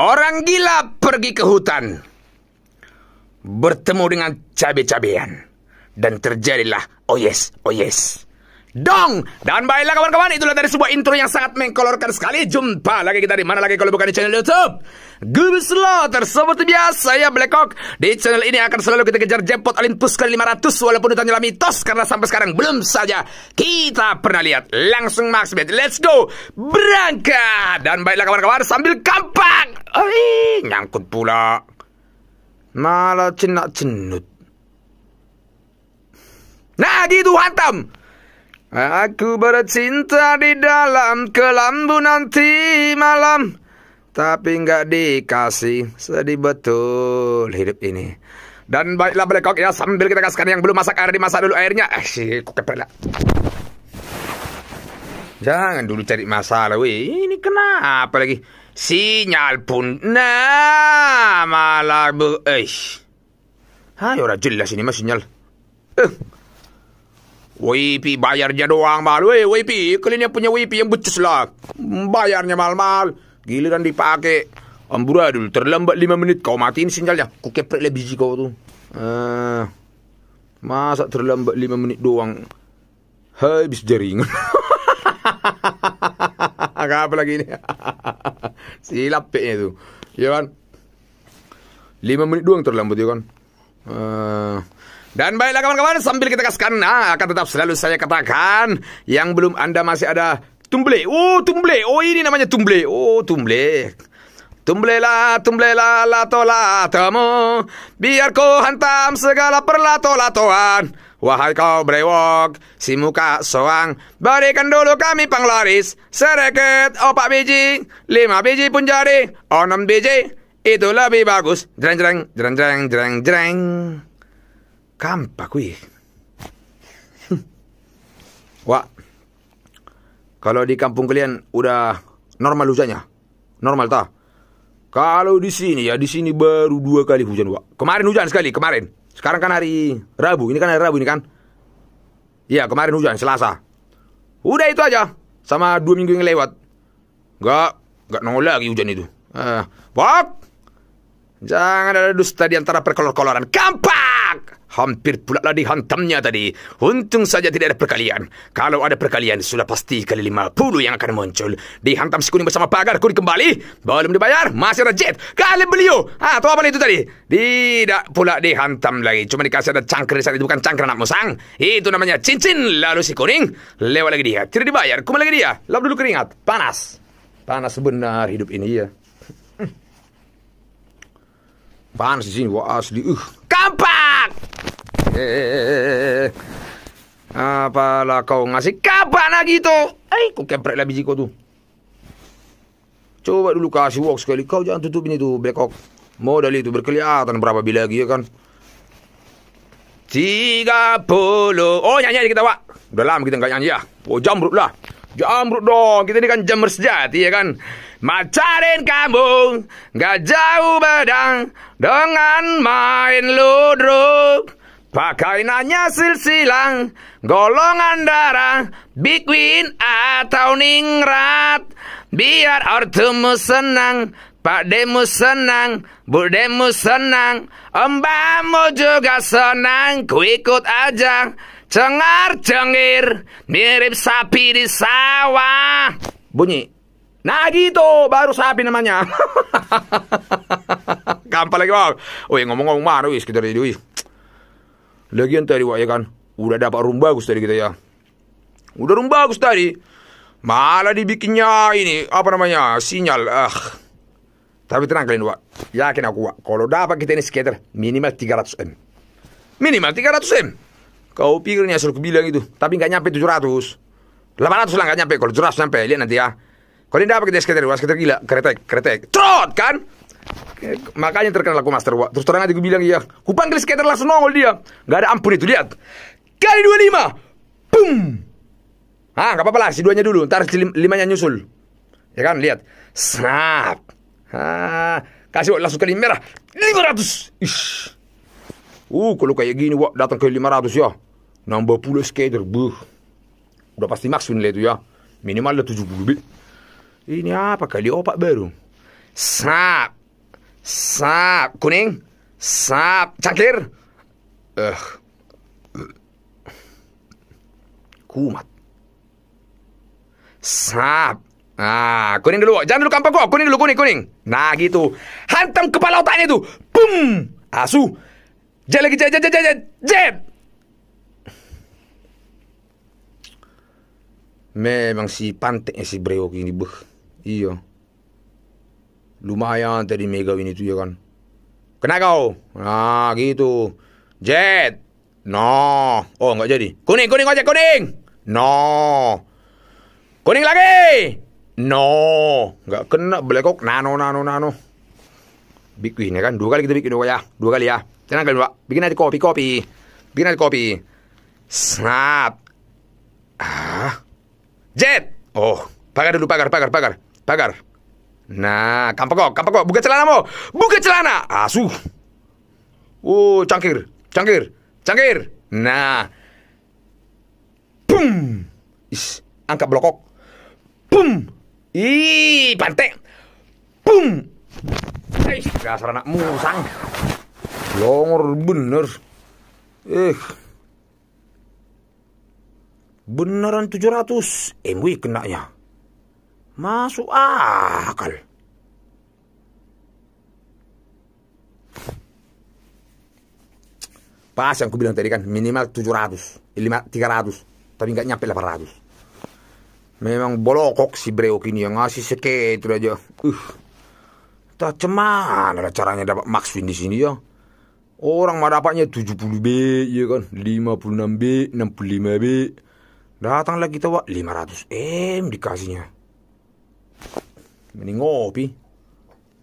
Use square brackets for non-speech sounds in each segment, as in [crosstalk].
Orang gila pergi ke hutan. Bertemu dengan cabai cabean Dan terjadilah, oh yes, oh yes. Dong! Dan baiklah kawan-kawan, itulah dari sebuah intro yang sangat mengkolorkan sekali. Jumpa lagi kita di mana lagi kalau bukan di channel Youtube. Gubis Lotter, seperti biasa ya Blackhawk Di channel ini akan selalu kita kejar jackpot Olympus ke 500 walaupun ditanya adalah mitos karena sampai sekarang belum saja kita pernah lihat. Langsung max let's go! Berangkat! Dan baiklah kawan-kawan, sambil kampang! Oi, nyangkut pula. Malah cenak cenut. Nah gitu hantam! Aku bercinta di dalam kelambu nanti malam Tapi nggak dikasih Sedih betul hidup ini Dan baiklah berkok ya Sambil kita kasihkan yang belum masak air Dimasak dulu airnya Eh si kepala Jangan dulu cari masalah weh Ini kenapa lagi Sinyal pun Nah malah bu Eh Hai orang jelas ini mas sinyal Eh bayar bayarnya doang malu Weh, WiFi, kalian yang punya WiFi yang becus lah. Bayarnya mal-mal Giliran dipakai. Amburadul, terlambat lima menit kau matiin sinyalnya. Kau keprek lebih biji kau tuh. Uh, eh, masa terlambat lima menit doang. Habis Hahaha. [laughs] Apa lagi ini? [laughs] Silap peknya tuh. Ya kan? Lima menit doang terlambat ya kan? Uh, dan baiklah kawan-kawan, sambil kita kasihkan, nah, akan tetap selalu saya katakan, yang belum Anda masih ada tumble. Oh, tumble. Oh, ini namanya tumble. Oh, tumble. tumble lah lato-latamu Biar ku hantam segala perlato-latoan Wahai kau brewok, si muka soang Berikan dulu kami panglaris Sereket opak biji Lima biji pun jari Enam biji Itu lebih bagus Jreng, jreng, jreng, jreng, jreng, jreng campa qui. Wah, kalau di kampung kalian udah normal hujannya, normal tak? Kalau di sini ya, di sini baru dua kali hujan, Wak. Kemarin hujan sekali, kemarin. Sekarang kan hari Rabu, ini kan hari Rabu ini kan. Iya, kemarin hujan, Selasa. Udah itu aja, sama dua minggu yang lewat. Gak, gak nongol lagi hujan itu. Eh, Bob, jangan ada dusta di antara perkolor-koloran. Kampak! Hampir pula lah dihantamnya tadi. Untung saja tidak ada perkalian. Kalau ada perkalian, sudah pasti kali lima puluh yang akan muncul. Dihantam si kuning bersama pagar kuning kembali. Belum dibayar, masih ada jet. Kali beliau. Ah, tahu apa itu tadi? Tidak pula dihantam lagi. Cuma dikasih ada cangkir di sana. itu bukan cangkir anak musang. Itu namanya cincin. Lalu si kuning lewat lagi dia. Tidak dibayar, Kembali lagi dia. Lalu dulu keringat. Panas. Panas benar hidup ini ya. Hmm. Panas di sini, wah asli. Uh, apalaku Eh, apalah kau ngasih kapan lagi itu? Eh, kau kemprek lah biji kau tu. Coba dulu kasih walk sekali. Kau jangan tutupin itu bekok Modal itu berkelihatan berapa bila lagi ya kan? Tiga puluh. Oh nyanyi aja kita pak. Udah lama kita nggak nyanyi ya. Oh jamrut lah. Jamrut dong. Kita ini kan jamur sejati ya kan. Macarin kamu Gak jauh bedang Dengan main ludruk Pakai nanya silsilang Golongan darah Big Win atau Ningrat Biar ortumu senang pak demu senang, bu budemu senang, Mbakmu juga senang, ku ikut aja. Cengar cengir, mirip sapi di sawah. Bunyi. Nah gitu, baru sapi namanya. [laughs] Gampang lagi bang. Oh iya, ngomong-ngomong mana wis kita jadi wis. Lagian tadi ya kan, udah dapat rumba bagus tadi kita ya. Udah rumba bagus tadi. Malah dibikinnya ini apa namanya sinyal. Ah. Tapi tenang kalian wak, yakin aku wak. Kalau dapat kita ini skater minimal 300 m. Minimal 300 m. Kau pikirnya suruh bilang itu, tapi nggak nyampe 700. 800 lah nggak nyampe, kalau 700 nyampe, lihat nanti ya. Kalau ini apa kita skater gue skater gila, keretek, keretek, trot kan? Makanya terkenal aku master Terus terang aja gue bilang iya. Gue panggil skater langsung nongol dia. Gak ada ampun itu lihat. Kali dua lima, Pum. Ah, gak apa-apa lah, si duanya dulu, ntar si lim limanya nyusul. Ya kan, lihat. Snap. Ah, kasih Wak langsung kali merah. 500. Ish. Uh, kalau kayak gini Wak datang ke 500 ya. Nambah pula skater, buh. Udah pasti max nilai itu ya. Minimal ada 70 lebih. Ini apa kali? Opak baru. Sap. Sap. Kuning. Sap. Cangkir. Eh. Kumat. Sap. Ah, kuning dulu. Jangan dulu kampak kok. Kuning dulu, kuning, kuning. Nah, gitu. Hantam kepala otaknya itu. Pum. Asu. Jab lagi, jep, jab, jab, jab. Memang si pantek si Breo ini, beuh. Iya. Lumayan tadi ini tuh ya kan. Kena kau. Nah gitu. Jet. No. Oh enggak jadi. Kuning, kuning aja, kuning. No. Kuning lagi. No. Enggak. kena belekok. Nano, nano, nano. Bikinnya ya kan. Dua kali kita bikin dua ya. Dua kali ya. Tenang kali pak. Bikin aja kopi, kopi. Bikin aja kopi. Snap. Ah. Jet. Oh. Pagar dulu, pagar, pagar, pagar. Bakar. Nah, kampak kok, buka celanamu. Buka celana. Asuh. Ah, oh, cangkir, cangkir, cangkir. Nah. Pum. Is, angkat blokok, Pum. Ih, pantek. Pum. Eh, dasar anak musang. Longor bener. Eh. Beneran 700. MW eh, kena ya. Masuk akal. Pas yang aku bilang tadi kan minimal 700, 300, tapi nggak nyampe 800. Memang bolokok si breo kini yang ngasih itu aja. Uh, tak cuman ada caranya dapat win di sini ya. Orang mah dapatnya 70B ya kan, 56B, 65B. Datang lagi tawa 500M dikasihnya. Ini ngopi.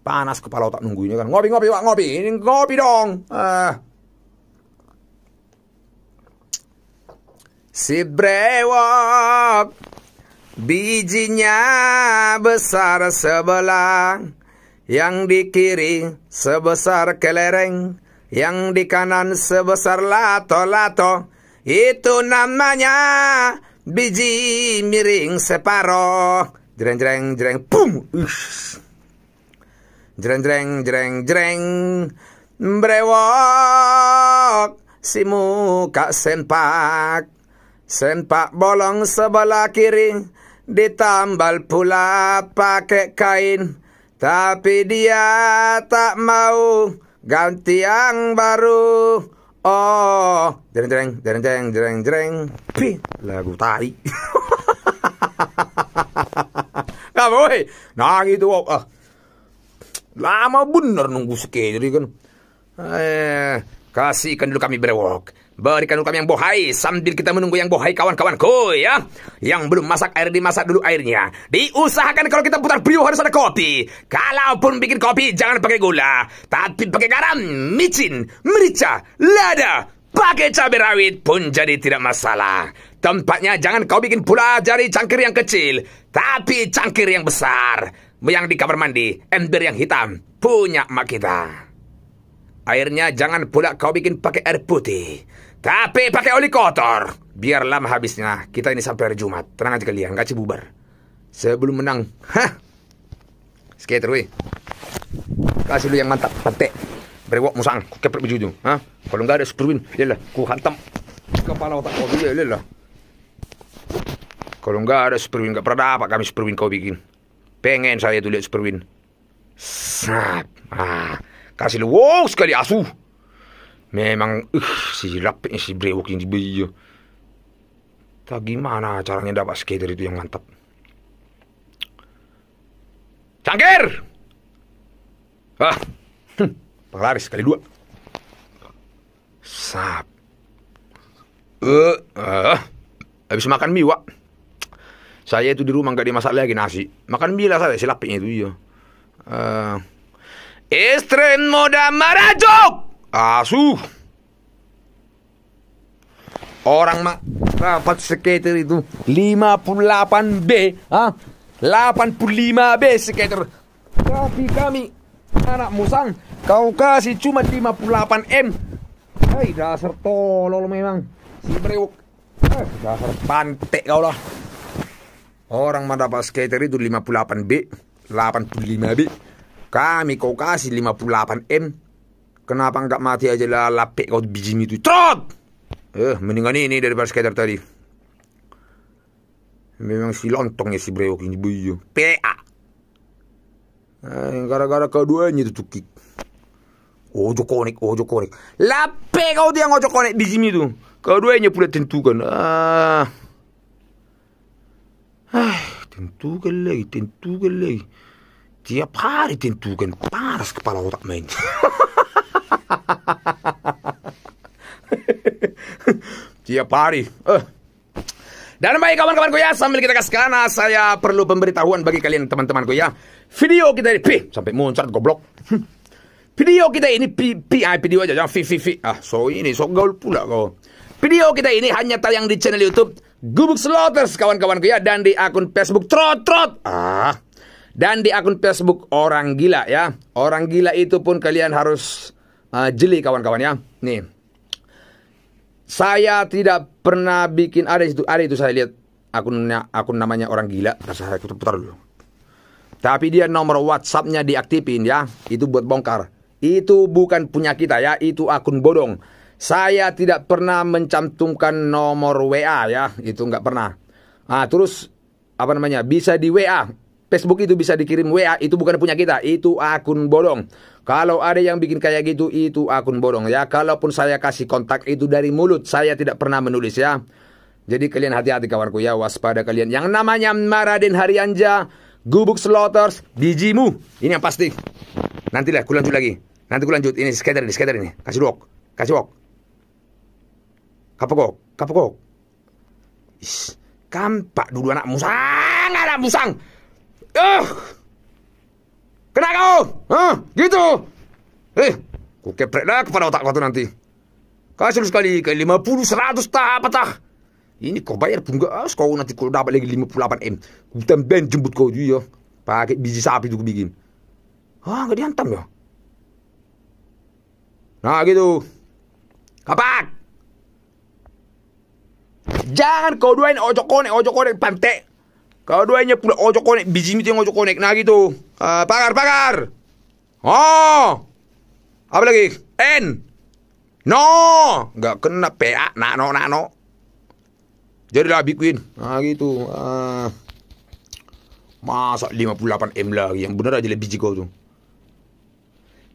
Panas kepala otak nunggunya kan. Ngopi, ngopi, Pak, ngopi. Ini ngopi dong. Ah. Si brewok bijinya besar sebelah yang di kiri sebesar kelereng yang di kanan sebesar lato-lato itu namanya biji miring separoh Jereng jereng jereng pum. Ush. Jereng jereng jereng jereng. Brewok si muka senpak. Senpak bolong sebelah kiri ditambal pula pakai kain. Tapi dia tak mau ganti yang baru. Oh, jereng jereng jereng jereng jreng Pi, lagu tari [laughs] [laughs] Gak nah gitu. Ah. Lama bener nunggu sekali kan. Eh, kasihkan dulu kami berewok. Berikan dulu kami yang bohai sambil kita menunggu yang bohai kawan-kawanku ya. Yang belum masak air dimasak dulu airnya. Diusahakan kalau kita putar brio harus ada kopi. Kalaupun bikin kopi jangan pakai gula, tapi pakai garam, micin, merica, lada, pakai cabai rawit pun jadi tidak masalah. Tempatnya jangan kau bikin pula jari cangkir yang kecil, tapi cangkir yang besar. Yang di kamar mandi, ember yang hitam, punya mak kita. Airnya jangan pula kau bikin pakai air putih, tapi pakai oli kotor. Biar lama habisnya, kita ini sampai hari Jumat. Tenang aja kalian, gak bubar. Sebelum menang, hah? Skater, weh. Kasih lu yang mantap, pantek. Berewok musang, kepret baju Hah? Kalau nggak ada screwin, yalah, ku hantam. Kepala otak kau, iya, yalah. Kalau nggak ada Superwin nggak pernah apa kami Superwin kau bikin. Pengen saya tuh lihat Superwin. Sap. Ah, kasih lu wow sekali asu. Memang uh, si rapetnya si brewok yang dibeli. Tak gimana caranya dapat skater itu yang mantap. Cangkir! Ah, hm, penglaris kali dua. Sap. Eh, uh, uh, habis makan mie, Wak. Saya itu di rumah nggak dimasak lagi nasi. Makan bila saya silapin itu iya. Uh, eh, Estren moda marajok Asuh. Ah, Orang mak rapat skater itu 58B, ah, 85B skater. Tapi kami anak musang, kau kasih cuma 58M. Hai dasar tolol memang. Si brewok. Eh, dasar pantek kau lah. Orang mendapat skater itu 58B, 85B. Kami kau kasih 58M. Kenapa enggak mati aja lah lapik kau biji itu. Trot! Eh, mendingan ini daripada skater tadi. Memang si lontong ya si Breok ini buyu. PA. Eh, gara-gara keduanya itu tukik. Ojo konek, ojo konek. Lapik kau dia ngojo konek biji itu. Keduanya pula tentukan. Ah tentugan lagi dia lagi tiap hari tentugan panas kepala otak main tiap hari eh. Dan baik kawan-kawanku ya, sambil kita kasih karena saya perlu pemberitahuan bagi kalian teman-temanku ya. Video kita ini, pih, sampai muncrat goblok. Hmm. Video kita ini, pi, pi, video aja, jangan ya, fi, Ah, so ini, so gaul pula kau. Video kita ini hanya tayang di channel Youtube Gubuk Sloters kawan-kawanku ya dan di akun Facebook Trot Trot. Ah. Dan di akun Facebook Orang Gila ya. Orang Gila itu pun kalian harus uh, jeli kawan-kawan ya. Nih. Saya tidak pernah bikin ada itu ada itu saya lihat akunnya akun namanya Orang Gila. saya putar dulu. Tapi dia nomor WhatsAppnya diaktifin ya. Itu buat bongkar. Itu bukan punya kita ya, itu akun bodong. Saya tidak pernah mencantumkan nomor WA ya, itu nggak pernah. Ah, terus apa namanya? Bisa di WA. Facebook itu bisa dikirim WA, itu bukan punya kita, itu akun bodong. Kalau ada yang bikin kayak gitu, itu akun bodong ya. Kalaupun saya kasih kontak itu dari mulut, saya tidak pernah menulis ya. Jadi kalian hati-hati kawanku ya, waspada kalian. Yang namanya Maraden Harianja, Gubuk Slaughters, dijimu, Ini yang pasti. Nantilah kulanjut lagi. Nanti kulanjut. Ini skater ini, skater ini. Kasih rock. Kasih rock. Kapokok, kapokok. Is, kampak dulu anak musang, anak musang. Eh, uh, kena kau, huh? gitu. Eh, ku kepreklah kepada otak kau tu nanti. Kasih lu sekali, ke 50, 100, tak apa tak. Ini kau bayar pun gak, kau nanti kau dapat lagi 58 M. Ku tembem jemput kau juga. Ya. Pakai biji sapi tu ku bikin. Ah, gak dihantam ya. Nah gitu. Kapak. Jangan kau dua ini ojo konek, ojo konek pantai. Kau duanya pula ojo konek, biji yang ojo konek. Nah gitu. Uh, pagar, pagar. Oh. Apa lagi? N. No. nggak kena PA, nano, nano. lah bikin Nah gitu. Uh, masa 58M lagi. Yang benar aja lah biji kau tuh.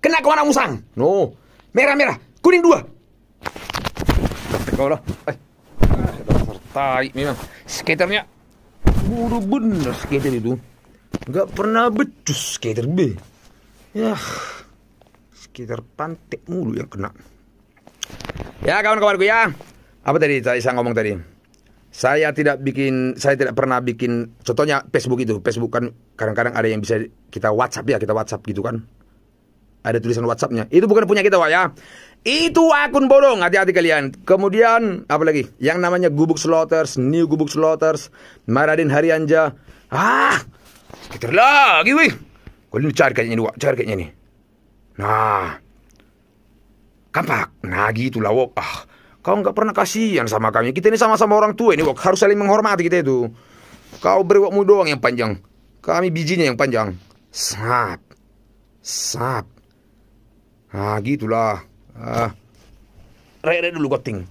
Kena ke mana musang? No. Merah-merah. Kuning dua. Kau lah. Eh tai memang skaternya buru bener skater itu nggak pernah becus skater B ya skater pantek mulu yang kena ya kawan kawan ya apa tadi saya ngomong tadi saya tidak bikin saya tidak pernah bikin contohnya Facebook itu Facebook kan kadang-kadang ada yang bisa kita WhatsApp ya kita WhatsApp gitu kan ada tulisan WhatsAppnya. Itu bukan punya kita, Wak ya. Itu akun bodong, hati-hati kalian. Kemudian, apa lagi? Yang namanya Gubuk Slaughters, New Gubuk Slaughters, Maradin Harianja. Ah, kita lagi, wih. Kalian cari kayaknya ini, Wak. Cari kayaknya ini. Nah, kampak. Nah, lah, Wak. Ah, kau nggak pernah kasihan sama kami. Kita ini sama-sama orang tua ini, Wak. Harus saling menghormati kita itu. Kau beri wakmu doang yang panjang. Kami bijinya yang panjang. Sap. Sap. Ah, gitulah. Ah. Rek-rek dulu goting.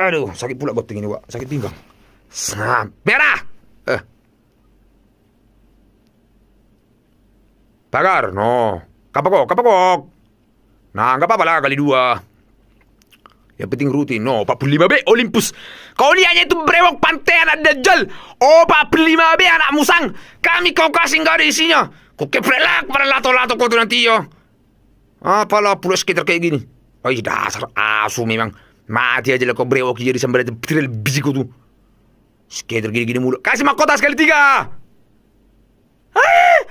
Aduh, sakit pula goting ini, Wak. Sakit pinggang. sam dah! Eh. Pagar, no. Kapakok, kapakok. Nah, nggak apa-apa lah kali dua. Yang penting rutin. No, 45B Olympus. Kau ini hanya itu brewok pantai anak dajjal. Oh, 45B anak musang. Kami kau kasih enggak ada isinya. Kau keprelak pada lato-lato kau tuh nanti yo. Apalah pula skater kayak gini. Oh dasar asu memang. Mati aja lah kau brewok jadi sambil itu betul biji tuh. Skater gini-gini mulu. Kasih mahkota sekali tiga. Hai,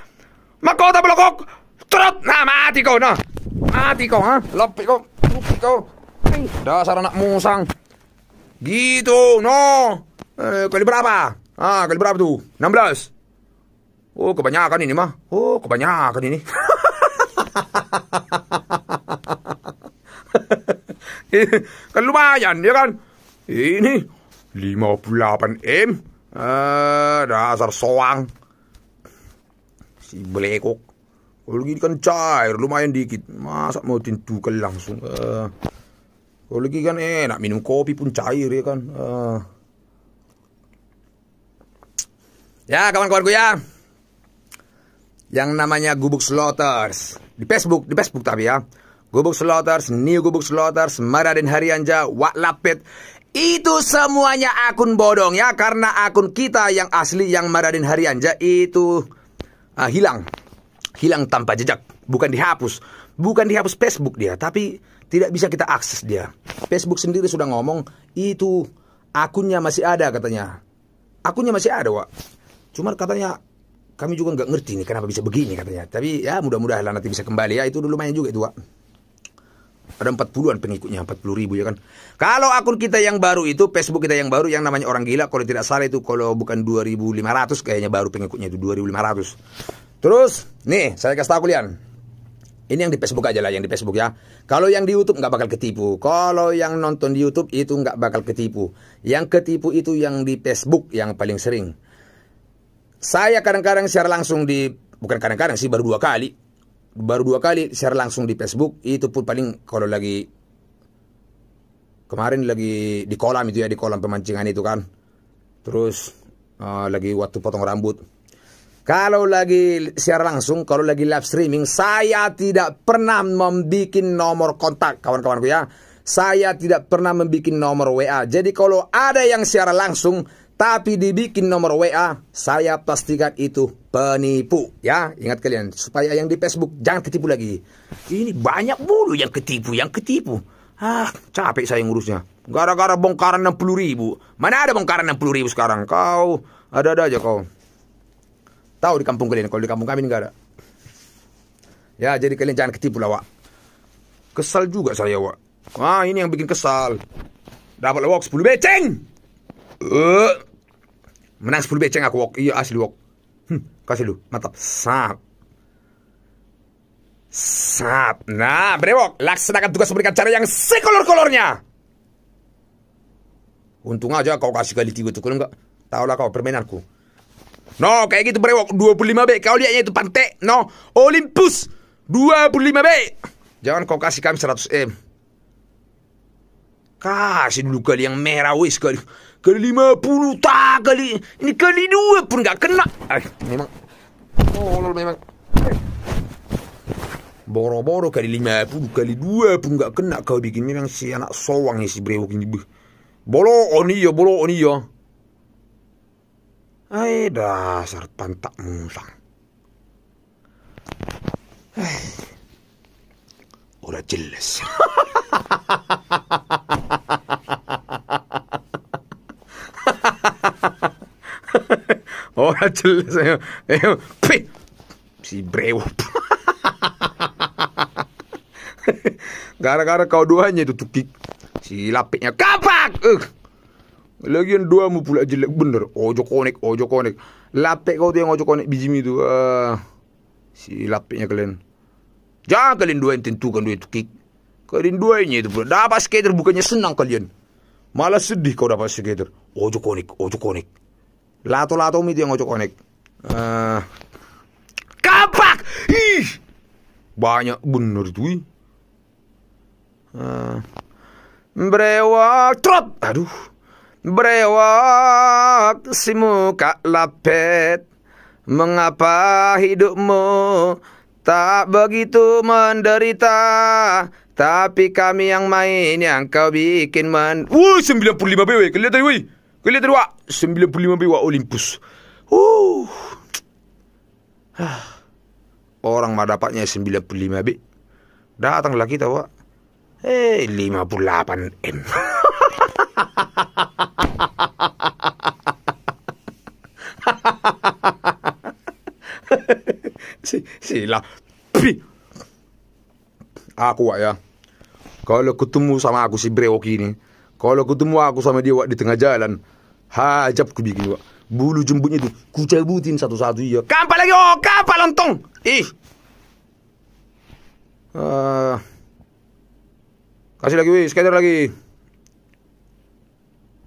mahkota kok Trot, nah mati kau nah. Mati kau ha. Lepi kau, lepi kau. Dasar anak musang. Gitu, no. Eh, kali berapa? Ah, kali berapa tuh? 16. Oh, kebanyakan ini mah. Oh, kebanyakan ini. [laughs] kan lumayan ya kan ini 58 M dasar soang si belekok kalau gini kan cair lumayan dikit masa mau tindukan langsung eh. kalau lagi kan enak minum kopi pun cair ya kan uh. ya kawan-kawanku ya yang namanya gubuk slaughters di Facebook, di Facebook tapi ya. Gubuk Slotters, New Gubuk Slotters, Maradin Harianja Wak Lapit. Itu semuanya akun bodong ya. Karena akun kita yang asli yang Maradin Harianja itu uh, hilang. Hilang tanpa jejak. Bukan dihapus. Bukan dihapus Facebook dia. Tapi tidak bisa kita akses dia. Facebook sendiri sudah ngomong itu akunnya masih ada katanya. Akunnya masih ada, Wak. Cuma katanya kami juga nggak ngerti nih kenapa bisa begini katanya. Tapi ya mudah-mudahan nanti bisa kembali ya itu dulu main juga itu Wak. Ada 40-an pengikutnya, empat puluh ribu ya kan. Kalau akun kita yang baru itu, Facebook kita yang baru yang namanya orang gila. Kalau tidak salah itu kalau bukan dua ribu lima ratus kayaknya baru pengikutnya itu dua ribu lima ratus. Terus, nih saya kasih tahu kalian. Ini yang di Facebook aja lah, yang di Facebook ya. Kalau yang di YouTube nggak bakal ketipu. Kalau yang nonton di YouTube itu nggak bakal ketipu. Yang ketipu itu yang di Facebook yang paling sering. Saya kadang-kadang share langsung di bukan kadang-kadang sih baru dua kali. Baru dua kali share langsung di Facebook itu pun paling kalau lagi kemarin lagi di kolam itu ya di kolam pemancingan itu kan. Terus uh, lagi waktu potong rambut. Kalau lagi share langsung, kalau lagi live streaming, saya tidak pernah membuat nomor kontak kawan-kawanku ya. Saya tidak pernah membuat nomor WA. Jadi kalau ada yang siaran langsung, tapi dibikin nomor WA, saya pastikan itu penipu. Ya, ingat kalian, supaya yang di Facebook jangan ketipu lagi. Ini banyak bulu yang ketipu, yang ketipu. Ah, capek saya ngurusnya. Gara-gara bongkaran 60 ribu. Mana ada bongkaran 60 ribu sekarang? Kau, ada-ada aja kau. Tahu di kampung kalian, kalau di kampung kami nggak ada. Ya, jadi kalian jangan ketipu lah, Wak. Kesal juga saya, Wak. Wah, ini yang bikin kesal. Dapat lawak 10 beceng. Eh. Menang 10 beceng aku wok. Iya asli wok. Hm, kasih lu. Mantap. Sap. Sap. Nah, brewok, laksanakan tugas memberikan cara yang sekolor-kolornya. Untung aja kau kasih kali tiga tuh, kalau enggak Tau lah kau permainanku. No, kayak gitu brewok 25B. Kau lihatnya itu pantai. No, Olympus 25B. Jangan kau kasih kami 100 M. Kasih dulu kali yang merah wis kali. Kali lima puluh tak kali Ini kali dua pun tak kena Ay, Memang Oh memang Boro-boro kali lima puluh Kali dua pun tak kena kau bikin Memang si anak sowang ni si brewok ini Bolo oni ya Bolo oni ya Hai dasar pantak musang Udah jelas [laughs] Órale, señor. Si brewo. [laughs] Gara-gara kau duanya itu tukik. Si lapiknya kapak. Uh. Lagian mu pula jelek bener. Ojo konek, ojo konek. Lapik kau tuh yang ojo konek biji itu. Uh. Ah. Si lapiknya kalian. Jangan kalian dua yang tentukan dua tukik. Kalian ini itu pula. Dapat skater bukannya senang kalian. Malah sedih kau dapat skater. Ojo konek, ojo konek. Lato-lato mi yang ngocok konek. Uh, eh, kapak. Ih. Banyak bener tuh, Uh, eh, brewok trot. Aduh. Brewok si muka lapet. Mengapa hidupmu tak begitu menderita? Tapi kami yang main yang kau bikin men... Wuh, 95 BW. Kelihatan, wih sembilan puluh 95 biwa Olympus. Uh. Orang mah dapatnya lima B. datang Datanglah heh Pak. Eh, 58 M. [laughs] si, lah. Pi. Aku wak ya. Kalau ketemu sama aku si Brewok ini, kalau ketemu aku sama dia wak di tengah jalan, ha jab ku bigi wa bulu jembutnya tu ku cabutin satu-satu iya kampal lagi oh kampal lontong ih uh, kasih lagi wis skater lagi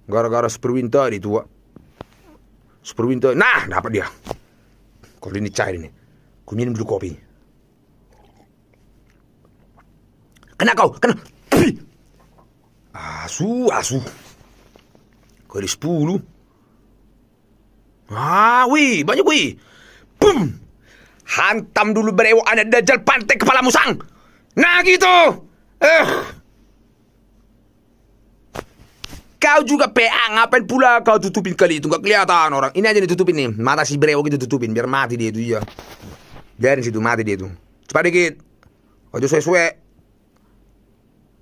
gara-gara super winter itu wa winter nah dapat dia kalau ini cair ini ku minum dulu kopi kena kau kena asu asu kali sepuluh, ah weh banyak weh Boom! Hantam dulu berewo anak dajal pantai kepala musang, Nah gitu. Eh. Kau juga PA ngapain pula kau tutupin kali itu gak kelihatan orang. Ini aja ditutupin nih. Mata si brewok itu tutupin biar mati dia itu ya. Biarin situ mati dia itu. Cepat dikit. Ojo suwe-suwe.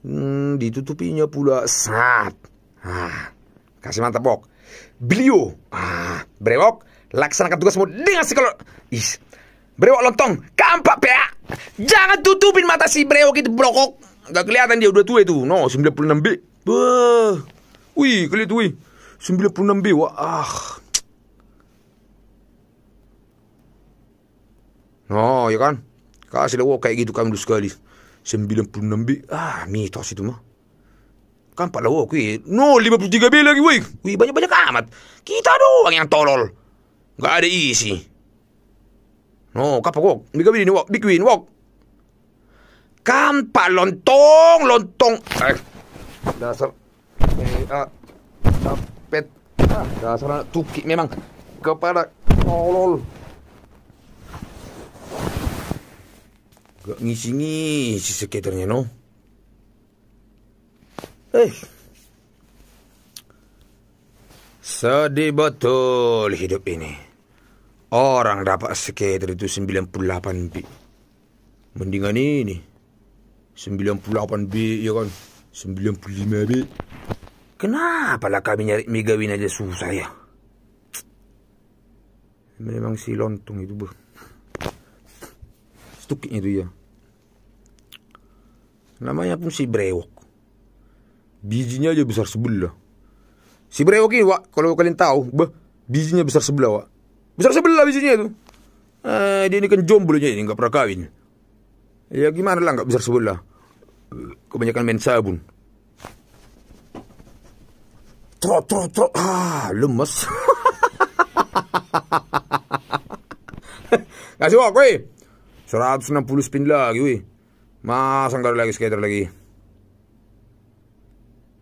Hmm, ditutupinnya pula. Sat. Ah. Kasih mantap, Bok. Beliau, ah, brewok, laksanakan tugasmu dengan sekolah Ih, brewok lontong, kampak, pea. Jangan tutupin mata si brewok itu, brokok. Gak kelihatan dia udah tua itu. No, 96B. Wah. Wih, kelihatan, wih. 96B, wah, ah. No, ya kan? Kasih lewok kayak gitu kan dulu sekali. 96B, ah mitos itu mah. Kan Pak Lewo kui, eh. no 53 bil lagi wih. Wih banyak-banyak amat. Kita doang yang tolol. Gak ada isi. No, kapok wok. Bikin ini wok, bikin wok. Kan Pak Lontong, Lontong. Eh, dasar. Eh, ah, dapet Ah, dasar anak tuki memang. kepada tolol. Gak ngisi-ngisi sekitarnya, no. Eh. Sedih betul hidup ini. Orang dapat skater itu 98 B. Mendingan ini. 98 B ya kan. 95 B. Kenapa lah kami nyari Megawin aja susah ya? Memang si lontong itu bu. Stuknya itu ya. Namanya pun si brewok bijinya aja besar sebelah. Si ini, Wak, kalau kalian tahu, bah, bijinya besar sebelah, Wak. Besar sebelah bijinya itu. Eh, dia ini kan jomblonya ini, nggak pernah kawin. Ya gimana lah nggak besar sebelah. Kebanyakan main sabun. Trot, trot, trot. Ah, lemes. [laughs] Kasih wak, weh. 160 spin lagi, weh. Masa nggak lagi skater lagi.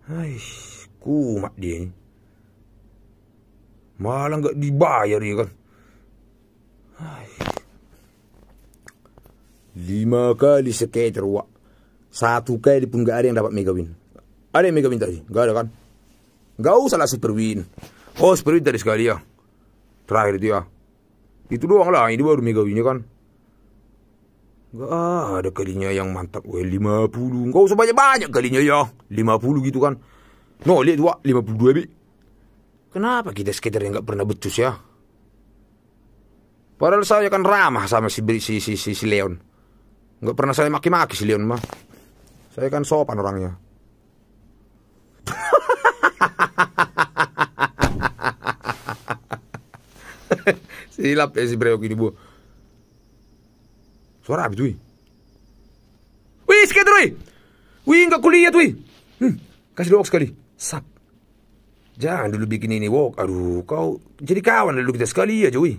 Aish, ku dia ni. Malah enggak dibayar dia kan. Aish. Lima kali sekali teruak. Satu kali pun enggak ada yang dapat mega win. Ada yang mega win tadi? Gak ada kan? Gak usah lah super win. Oh, super win tadi sekali ya. Terakhir dia. Itu doang lah. Ini baru mega win kan. Gak ah, ada kalinya yang mantap. Weh, 50. Gak usah banyak-banyak kalinya ya. puluh gitu kan. No, lihat dua. 52, Bi. Kenapa kita skater yang gak pernah becus ya? Padahal saya kan ramah sama si si si si, si Leon. Gak pernah saya maki-maki si Leon mah. Saya kan sopan orangnya. [laughs] Silap ya si Breok ini, Bu. Suara بسرعه بتوي ويس كده روي enggak kuliah توي kasih dulu sekali sap jangan dulu bikin ini walk aduh kau jadi kawan dulu kita sekali aja wih.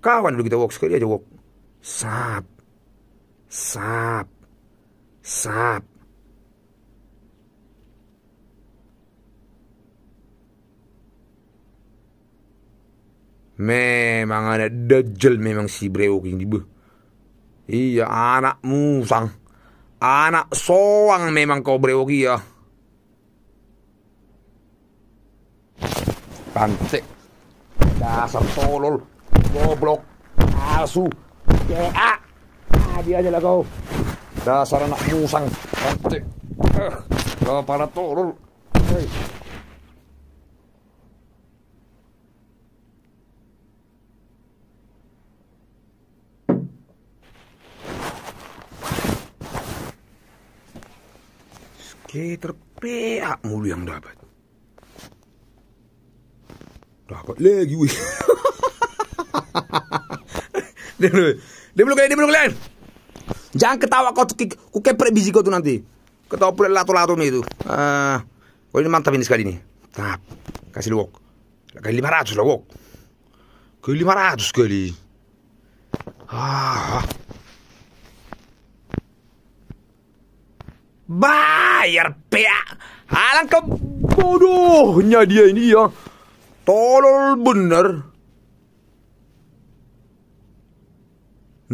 kawan dulu kita walk sekali aja walk sap sap sap Memang ada dajjal memang si brewok yang dibuh. Iya anak musang Anak soang memang kau berewoki ya Pantek Dasar tolol Goblok Asu Ya ah, dia aja lah kau Dasar anak musang Pantek uh, eh, Kepala tolol Hei Kater peak mulu yang dapat. Dapat lagi wih. [laughs] dia belum dia belum dia belum kalian. Jangan ketawa kau tuh ku keprek biji kau tuh nanti. pula lato-lato nih itu. Ah, uh, ini mantap ini sekali nih. Tap. Kasih lu wok. Kali 500 lah wok. Kali 500 kali. Ah. Bayar, pea. Alangkah bodohnya dia ini ya. Tolol bener.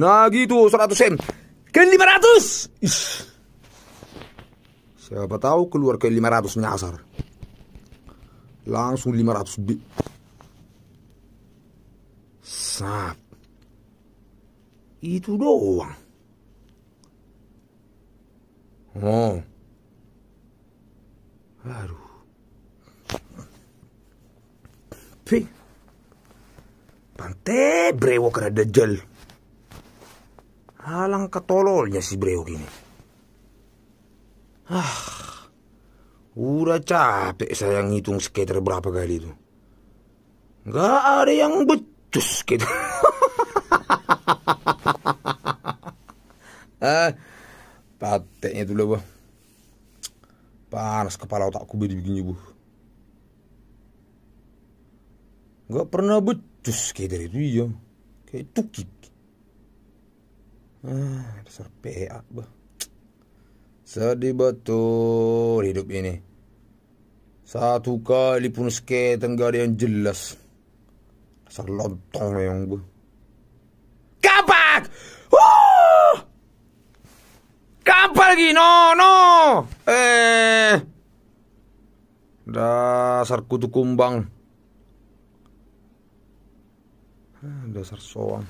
Nah gitu, 100 M. Ke 500! Ish. Siapa tahu keluar ke 500 nyasar. Langsung 500 B. Sap. Itu doang. Oh. Aduh. Pi. Pante brewo kena dajal. Halang ketololnya si brewo gini, Ah. Udah capek saya ngitung skater berapa kali itu. Gak ada yang betus gitu. uh, [laughs] Bateknya itu loh, bah. Panas kepala otakku jadi begini, bu. Gak pernah becus kayak dari itu, iya. Kayak cukik. Ah, dasar PA, bah. Sedih betul hidup ini. Satu kali pun skate tenggara yang jelas. Dasar lontong yang lagi? no no. Eh. Dasar kutu kumbang. Eh, dasar soang.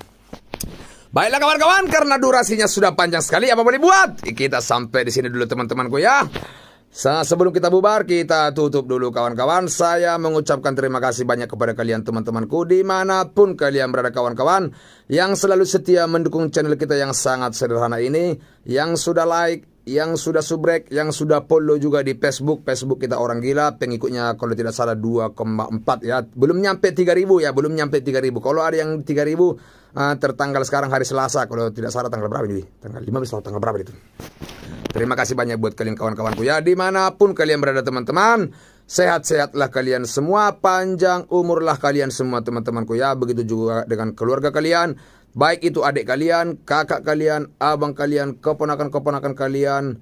Baiklah kawan-kawan, karena durasinya sudah panjang sekali, apa boleh buat? Kita sampai di sini dulu teman-temanku ya sebelum kita bubar, kita tutup dulu kawan-kawan. Saya mengucapkan terima kasih banyak kepada kalian teman-temanku dimanapun kalian berada kawan-kawan yang selalu setia mendukung channel kita yang sangat sederhana ini, yang sudah like, yang sudah subrek, yang sudah follow juga di Facebook. Facebook kita orang gila, pengikutnya kalau tidak salah 2,4 ya. Belum nyampe 3000 ya, belum nyampe 3000. Kalau ada yang 3000 uh, ah, tertanggal sekarang hari Selasa kalau tidak salah tanggal berapa ini? Tanggal 15 atau tanggal berapa itu? Terima kasih banyak buat kalian kawan-kawanku ya dimanapun kalian berada teman-teman. Sehat-sehatlah kalian semua, panjang umurlah kalian semua teman-temanku ya. Begitu juga dengan keluarga kalian, baik itu adik kalian, kakak kalian, abang kalian, keponakan-keponakan kalian,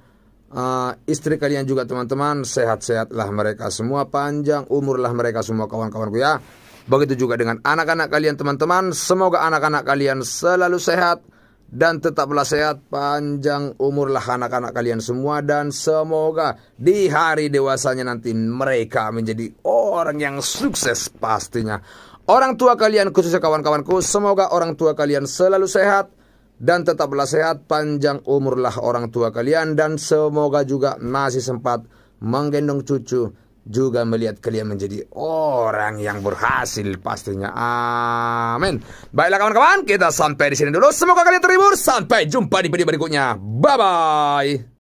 uh, istri kalian juga teman-teman. Sehat-sehatlah mereka semua, panjang umurlah mereka semua kawan-kawanku ya. Begitu juga dengan anak-anak kalian teman-teman. Semoga anak-anak kalian selalu sehat dan tetaplah sehat panjang umurlah anak-anak kalian semua dan semoga di hari dewasanya nanti mereka menjadi orang yang sukses pastinya. Orang tua kalian khususnya kawan-kawanku semoga orang tua kalian selalu sehat dan tetaplah sehat panjang umurlah orang tua kalian dan semoga juga masih sempat menggendong cucu juga melihat kalian menjadi orang yang berhasil pastinya. Amin. Baiklah kawan-kawan, kita sampai di sini dulu. Semoga kalian terhibur. Sampai jumpa di video berikutnya. Bye-bye.